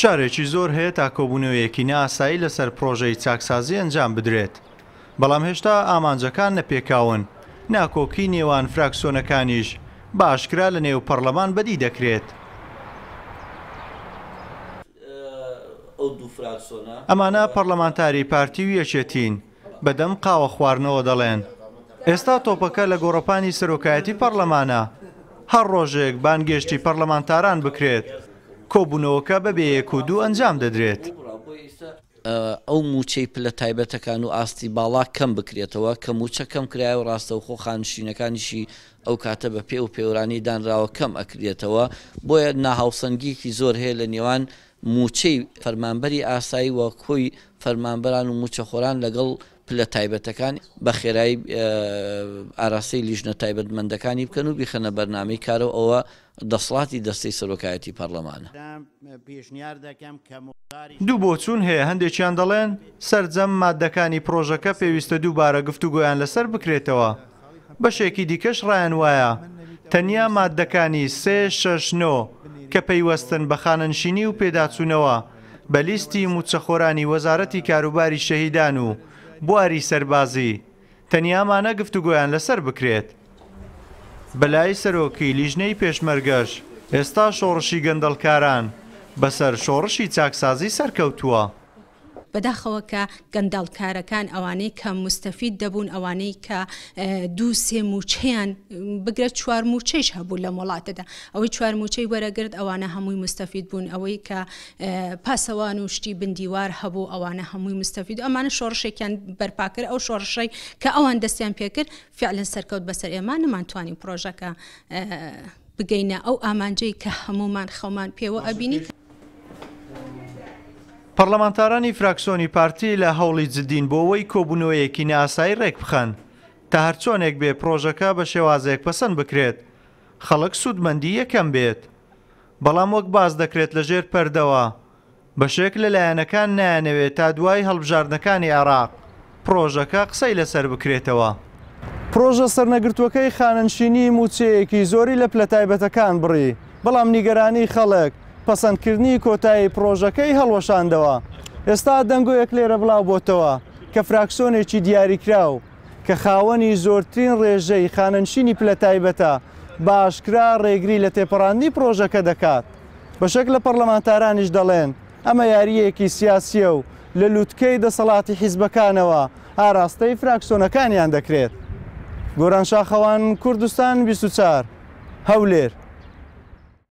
شارێکی زۆر هەیە تا کۆبوونەوەیەکی ناسایی لەسەر پرۆژەی چاکسازی ئەنجام بدرێت. بەڵام هێشتا ئامانجەکان نەپێکاون، ناکۆکی نێوان فراکسۆنەکانیش باشکرا لە نێو پەرلەمان بەدی دەکرێت. ئەمانە پەرلەمانتاری پارتی و یەکێتین بەدەم قاوە خواردنەوە دەڵێن. ئێستا تۆپەکە لە گۆڕپانی سەرۆکایەتی پەرلەمانە، هەر ڕۆژێک بانگێشتی پەرلەمانتاران بکرێت. کۆبوونەوەکە بەبێ یەک و دوو ئەنجام دەدرێت. ئەو موچەی پلە تایبەتەکان و ئاستی باڵا کەم بکرێتەوە کە موچە کەم کرایە و ڕاستە و خۆ خانشینەکانیشی ئەو کاتە بە پێ و پێورانی دانراوە کەم ئەکرێتەوە بۆیە ناهاوسنگگیکی زۆر هەیە لە نێوان موچەی فەرمانبەری ئاسایی وە کۆی فەرمانبەران و موچەخۆران لەگەڵ پلە تایبەتەکان بە خێرایی ئاراسی لیژنە تایبەتمەندەکانی بکەن و بیخەنە بەرنامەی کارەوە ئەوە دەسڵاتی دەستەی سەرۆکایەتی پەرلەمانە دوو بۆ چوون هەیە هەندێکیان دەڵێن سرجەم مادەکانی پرۆژەکە پێویستە دووبارە گفتوگویان لەسەر بکرێتەوە بەشێکی دیکەش ڕایان وایە تەنیا مادەکانی سێ شەشنۆ کە پەیوەستن بە خانەنشینی و پێداچوونەوە بە لیستی موچەخۆرانی وەزارەتی کاروباری شەهیدان و بواری سەربازی تەنیامانە گفتوگویان لەسەر بکرێت. بەلای سەرۆکی لیژنەی پێشمەرگەش ئێستا شۆڕشی گەندەڵکاران بەسەر شۆڕشی چاکسازی سەرکەوتووە. بەداخەوە کە گەنداڵکارەکان ئەوانەی کە مستەفید دەبوون ئەوانەی کە دوو سێ موچەیان بگرە چوار موچەش هەبوو لە وڵاتەدا ئەوەی چوار موچەی وەرەگرت ئەوانە هەمووی مستەفید بوون ئەوەی کە پاسەوان و شتی بندیوار هەبوو ئەوانە هەمووی مستەفید ئەمانە شۆڕشێکیان بەرپاکرد ئەو شۆڕشەی کە ئەوان دەستیان پێکرد فعلن سەرکەوت بەسەر ئێمان نمانتوانی پرۆژەکە بگەینە ئەو ئامانجەی کە هەمومان خەمان پێوە ئەبینی پەرلەمانتارانی فراکسۆنی پارتی لە هەوڵی جدین بۆەوەی کۆبوونەوەیەکی ناسایی ڕێک بخەن تا هەرچۆنێک بێ پرۆژەکە بە شێوازێک پەسەند بکرێت خەڵک سوودمەندی یەکەم بێت بەڵام وەک باز دەکرێت لەژێر پەردەوە بەشێک لەلایەنەکان نانەوێت تا دوای هەڵبژاردنەکانی عراق پرۆژەکە قسەی لەسەر بکرێتەوە. پرۆژە سەرنەگرتوەکەی خاننشینی موچەیەکی زۆری لە پلە تایبەتەکان بڕی بەڵام نیگەرانی خەڵک پەسەندکردنی کۆتایی پرۆژەکەی هەڵوەشاندەوە ئێستا دەنگۆیەک لێرە بڵاو بۆتەوە کە فراکسۆنێکی دیاریکراو کە خاوەنی زۆرترین ڕێژەی خانەنشینی پلەتایبەتە باشکرا ڕێگری لە تێپەڕاندی پرۆژەکە دەکات بە شەک لە پەرلەمانتارانیش دەڵێن ئەمە یاریەکی سیاسیە و لە لووتکەی دەسەڵاتی حیزبەکانەوە ئاراستەی فراکسۆنەکانیان دەکرێت گۆران شاخەوان کوردستان 24 هەولێر